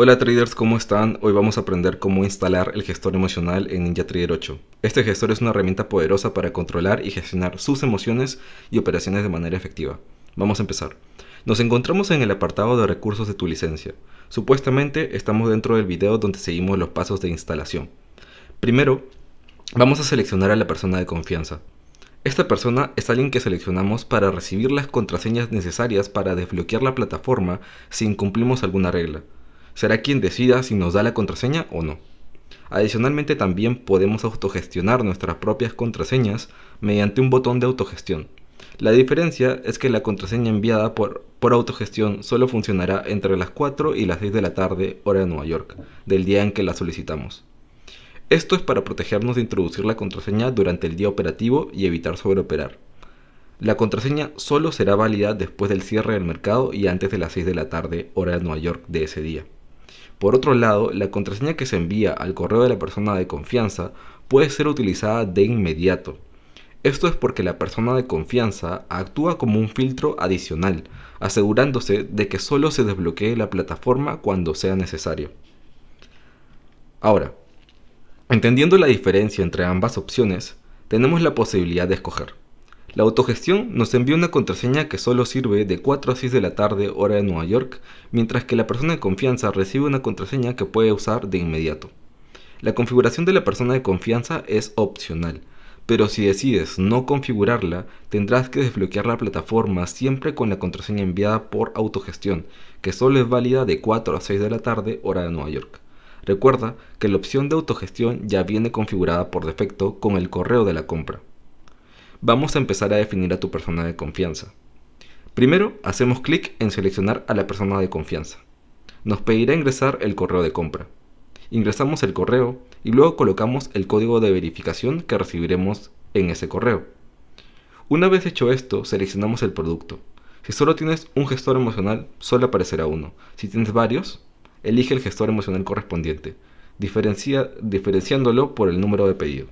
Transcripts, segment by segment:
Hola traders, ¿cómo están? Hoy vamos a aprender cómo instalar el gestor emocional en NinjaTrader 8. Este gestor es una herramienta poderosa para controlar y gestionar sus emociones y operaciones de manera efectiva. Vamos a empezar. Nos encontramos en el apartado de recursos de tu licencia. Supuestamente estamos dentro del video donde seguimos los pasos de instalación. Primero, vamos a seleccionar a la persona de confianza. Esta persona es alguien que seleccionamos para recibir las contraseñas necesarias para desbloquear la plataforma si incumplimos alguna regla será quien decida si nos da la contraseña o no. Adicionalmente también podemos autogestionar nuestras propias contraseñas mediante un botón de autogestión. La diferencia es que la contraseña enviada por, por, autogestión solo funcionará entre las 4 y las 6 de la tarde hora de Nueva York, del día en que la solicitamos. Esto es para protegernos de introducir la contraseña durante el día operativo y evitar sobreoperar. La contraseña solo será válida después del cierre del mercado y antes de las 6 de la tarde hora de Nueva York de ese día. Por otro lado, la contraseña que se envía al correo de la persona de confianza puede ser utilizada de inmediato. Esto es porque la persona de confianza actúa como un filtro adicional, asegurándose de que solo se desbloquee la plataforma cuando sea necesario. Ahora, entendiendo la diferencia entre ambas opciones, tenemos la posibilidad de escoger. La autogestión nos envía una contraseña que solo sirve de 4 a 6 de la tarde hora de Nueva York, mientras que la persona de confianza recibe una contraseña que puede usar de inmediato. La configuración de la persona de confianza es opcional, pero si decides no configurarla, tendrás que desbloquear la plataforma siempre con la contraseña enviada por autogestión, que solo es válida de 4 a 6 de la tarde hora de Nueva York. Recuerda que la opción de autogestión ya viene configurada por defecto con el correo de la compra vamos a empezar a definir a tu persona de confianza. Primero, hacemos clic en seleccionar a la persona de confianza. Nos pedirá ingresar el correo de compra. Ingresamos el correo y luego colocamos el código de verificación que recibiremos en ese correo. Una vez hecho esto, seleccionamos el producto. Si solo tienes un gestor emocional, solo aparecerá uno. Si tienes varios, elige el gestor emocional correspondiente, diferenciándolo por el número de pedido.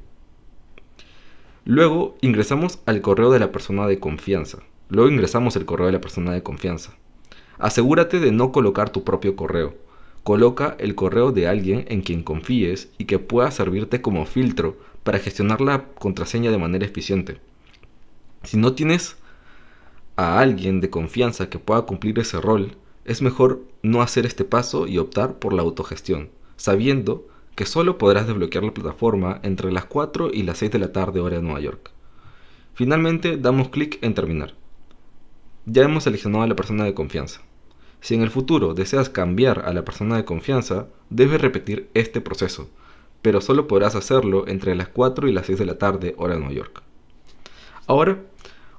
Luego ingresamos al correo de la persona de confianza. Luego ingresamos el correo de la persona de confianza. Asegúrate de no colocar tu propio correo. Coloca el correo de alguien en quien confíes y que pueda servirte como filtro para gestionar la contraseña de manera eficiente. Si no tienes a alguien de confianza que pueda cumplir ese rol, es mejor no hacer este paso y optar por la autogestión, sabiendo que que solo podrás desbloquear la plataforma entre las 4 y las 6 de la tarde hora de Nueva York. Finalmente damos clic en terminar. Ya hemos seleccionado a la persona de confianza. Si en el futuro deseas cambiar a la persona de confianza, debes repetir este proceso, pero solo podrás hacerlo entre las 4 y las 6 de la tarde hora de Nueva York. Ahora,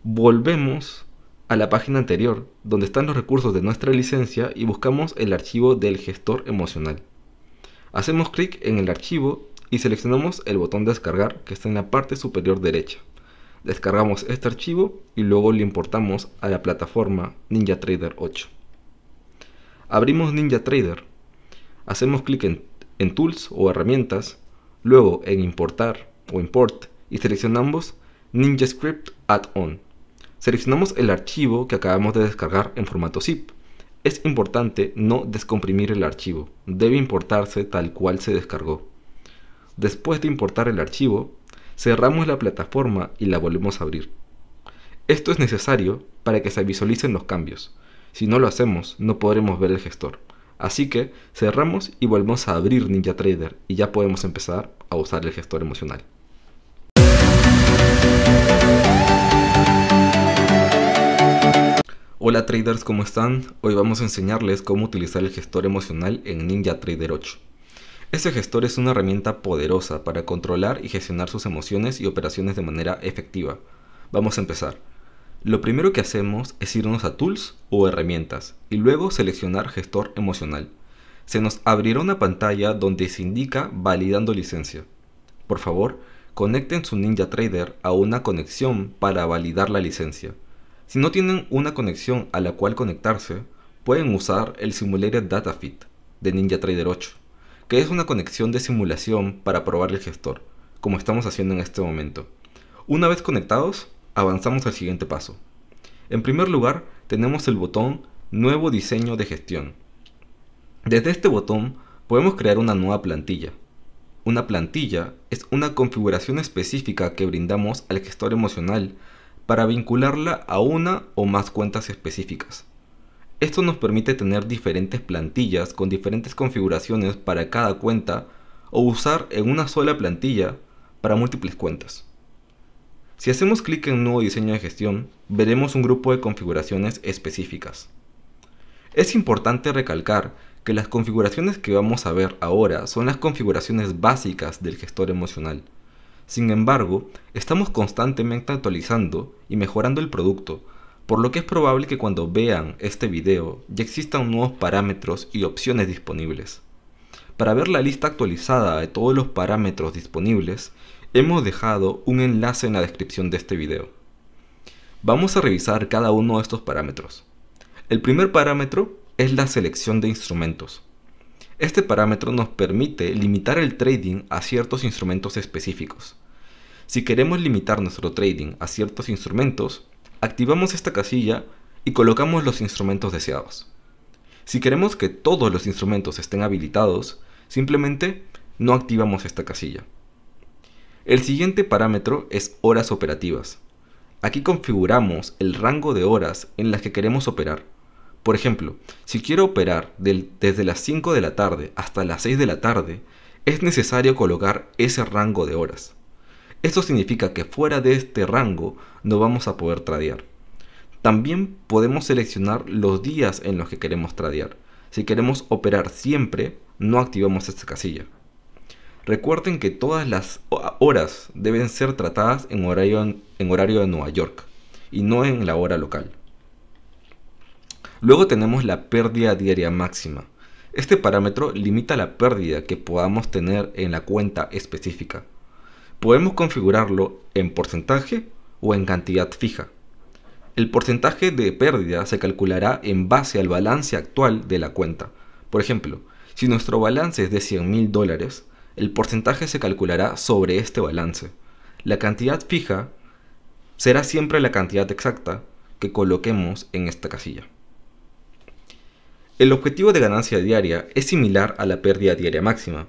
volvemos a la página anterior, donde están los recursos de nuestra licencia y buscamos el archivo del gestor emocional. Hacemos clic en el archivo y seleccionamos el botón descargar que está en la parte superior derecha. Descargamos este archivo y luego lo importamos a la plataforma NinjaTrader 8. Abrimos NinjaTrader, hacemos clic en, en Tools o Herramientas, luego en Importar o Import y seleccionamos NinjaScript Add-on. Seleccionamos el archivo que acabamos de descargar en formato zip es importante no descomprimir el archivo, debe importarse tal cual se descargó. Después de importar el archivo, cerramos la plataforma y la volvemos a abrir. Esto es necesario para que se visualicen los cambios. Si no lo hacemos, no podremos ver el gestor. Así que cerramos y volvemos a abrir NinjaTrader y ya podemos empezar a usar el gestor emocional. Hola traders, ¿cómo están? Hoy vamos a enseñarles cómo utilizar el gestor emocional en NinjaTrader 8. Este gestor es una herramienta poderosa para controlar y gestionar sus emociones y operaciones de manera efectiva. Vamos a empezar. Lo primero que hacemos es irnos a Tools o Herramientas y luego seleccionar Gestor Emocional. Se nos abrirá una pantalla donde se indica Validando licencia. Por favor, conecten su NinjaTrader a una conexión para validar la licencia. Si no tienen una conexión a la cual conectarse, pueden usar el Simulator DataFit de NinjaTrader 8, que es una conexión de simulación para probar el gestor, como estamos haciendo en este momento. Una vez conectados, avanzamos al siguiente paso. En primer lugar, tenemos el botón Nuevo diseño de gestión. Desde este botón podemos crear una nueva plantilla. Una plantilla es una configuración específica que brindamos al gestor emocional para vincularla a una o más cuentas específicas. Esto nos permite tener diferentes plantillas con diferentes configuraciones para cada cuenta o usar en una sola plantilla para múltiples cuentas. Si hacemos clic en Nuevo diseño de gestión, veremos un grupo de configuraciones específicas. Es importante recalcar que las configuraciones que vamos a ver ahora son las configuraciones básicas del gestor emocional. Sin embargo, estamos constantemente actualizando y mejorando el producto, por lo que es probable que cuando vean este video ya existan nuevos parámetros y opciones disponibles. Para ver la lista actualizada de todos los parámetros disponibles, hemos dejado un enlace en la descripción de este video. Vamos a revisar cada uno de estos parámetros. El primer parámetro es la selección de instrumentos. Este parámetro nos permite limitar el trading a ciertos instrumentos específicos. Si queremos limitar nuestro trading a ciertos instrumentos, activamos esta casilla y colocamos los instrumentos deseados. Si queremos que todos los instrumentos estén habilitados, simplemente no activamos esta casilla. El siguiente parámetro es horas operativas. Aquí configuramos el rango de horas en las que queremos operar. Por ejemplo, si quiero operar desde las 5 de la tarde hasta las 6 de la tarde, es necesario colocar ese rango de horas. Esto significa que fuera de este rango no vamos a poder tradear. También podemos seleccionar los días en los que queremos tradear. Si queremos operar siempre, no activamos esta casilla. Recuerden que todas las horas deben ser tratadas en horario de Nueva York y no en la hora local. Luego tenemos la pérdida diaria máxima. Este parámetro limita la pérdida que podamos tener en la cuenta específica. Podemos configurarlo en porcentaje o en cantidad fija. El porcentaje de pérdida se calculará en base al balance actual de la cuenta. Por ejemplo, si nuestro balance es de 100 mil dólares, el porcentaje se calculará sobre este balance. La cantidad fija será siempre la cantidad exacta que coloquemos en esta casilla. El objetivo de ganancia diaria es similar a la pérdida diaria máxima,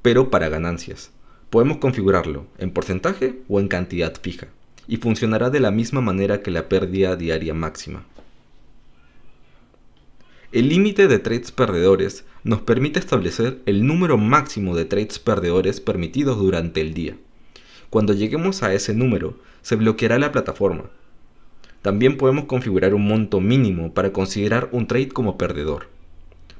pero para ganancias. Podemos configurarlo en porcentaje o en cantidad fija, y funcionará de la misma manera que la pérdida diaria máxima. El límite de trades perdedores nos permite establecer el número máximo de trades perdedores permitidos durante el día. Cuando lleguemos a ese número, se bloqueará la plataforma también podemos configurar un monto mínimo para considerar un trade como perdedor.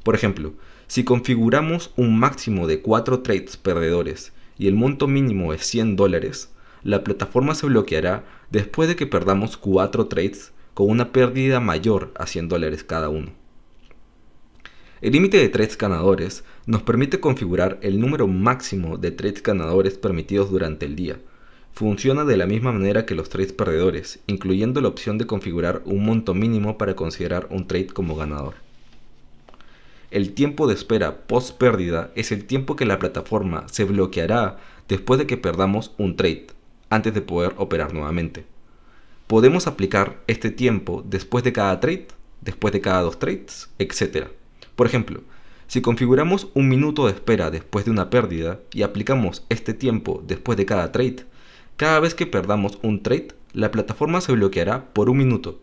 Por ejemplo, si configuramos un máximo de 4 trades perdedores y el monto mínimo es 100 dólares, la plataforma se bloqueará después de que perdamos 4 trades con una pérdida mayor a 100 dólares cada uno. El límite de trades ganadores nos permite configurar el número máximo de trades ganadores permitidos durante el día, Funciona de la misma manera que los trades perdedores, incluyendo la opción de configurar un monto mínimo para considerar un trade como ganador. El tiempo de espera post pérdida es el tiempo que la plataforma se bloqueará después de que perdamos un trade, antes de poder operar nuevamente. Podemos aplicar este tiempo después de cada trade, después de cada dos trades, etc. Por ejemplo, si configuramos un minuto de espera después de una pérdida y aplicamos este tiempo después de cada trade, cada vez que perdamos un trade, la plataforma se bloqueará por un minuto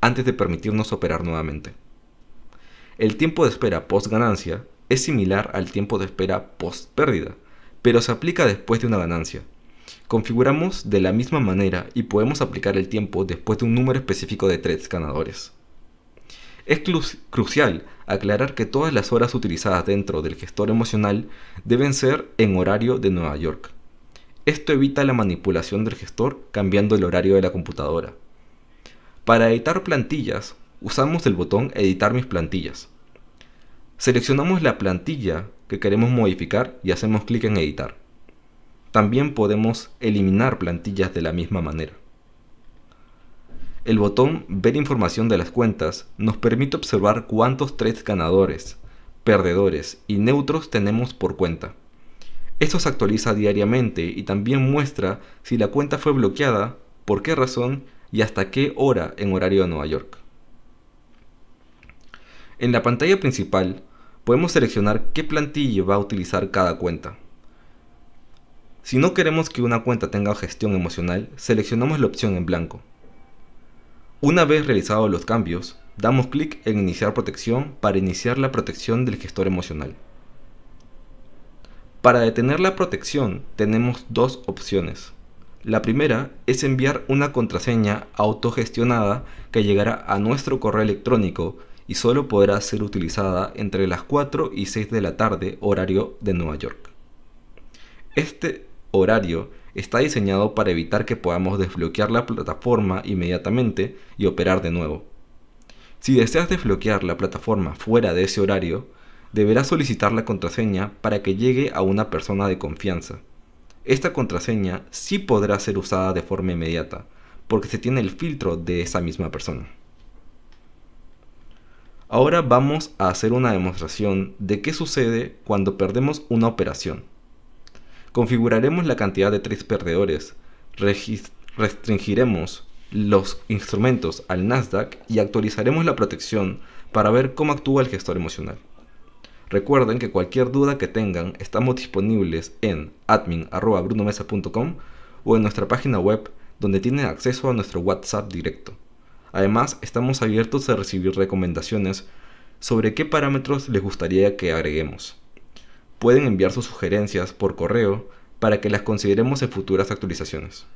antes de permitirnos operar nuevamente. El tiempo de espera post ganancia es similar al tiempo de espera post pérdida, pero se aplica después de una ganancia. Configuramos de la misma manera y podemos aplicar el tiempo después de un número específico de trades ganadores. Es crucial aclarar que todas las horas utilizadas dentro del gestor emocional deben ser en horario de Nueva York, esto evita la manipulación del gestor cambiando el horario de la computadora. Para editar plantillas, usamos el botón Editar mis plantillas. Seleccionamos la plantilla que queremos modificar y hacemos clic en Editar. También podemos eliminar plantillas de la misma manera. El botón Ver información de las cuentas nos permite observar cuántos tres ganadores, perdedores y neutros tenemos por cuenta. Esto se actualiza diariamente y también muestra si la cuenta fue bloqueada, por qué razón y hasta qué hora en horario de Nueva York. En la pantalla principal podemos seleccionar qué plantilla va a utilizar cada cuenta. Si no queremos que una cuenta tenga gestión emocional, seleccionamos la opción en blanco. Una vez realizados los cambios, damos clic en Iniciar protección para iniciar la protección del gestor emocional. Para detener la protección tenemos dos opciones. La primera es enviar una contraseña autogestionada que llegará a nuestro correo electrónico y solo podrá ser utilizada entre las 4 y 6 de la tarde horario de Nueva York. Este horario está diseñado para evitar que podamos desbloquear la plataforma inmediatamente y operar de nuevo. Si deseas desbloquear la plataforma fuera de ese horario, deberá solicitar la contraseña para que llegue a una persona de confianza. Esta contraseña sí podrá ser usada de forma inmediata, porque se tiene el filtro de esa misma persona. Ahora vamos a hacer una demostración de qué sucede cuando perdemos una operación. Configuraremos la cantidad de tres perdedores, restringiremos los instrumentos al Nasdaq y actualizaremos la protección para ver cómo actúa el gestor emocional. Recuerden que cualquier duda que tengan estamos disponibles en admin.brunomesa.com o en nuestra página web donde tienen acceso a nuestro WhatsApp directo. Además, estamos abiertos a recibir recomendaciones sobre qué parámetros les gustaría que agreguemos. Pueden enviar sus sugerencias por correo para que las consideremos en futuras actualizaciones.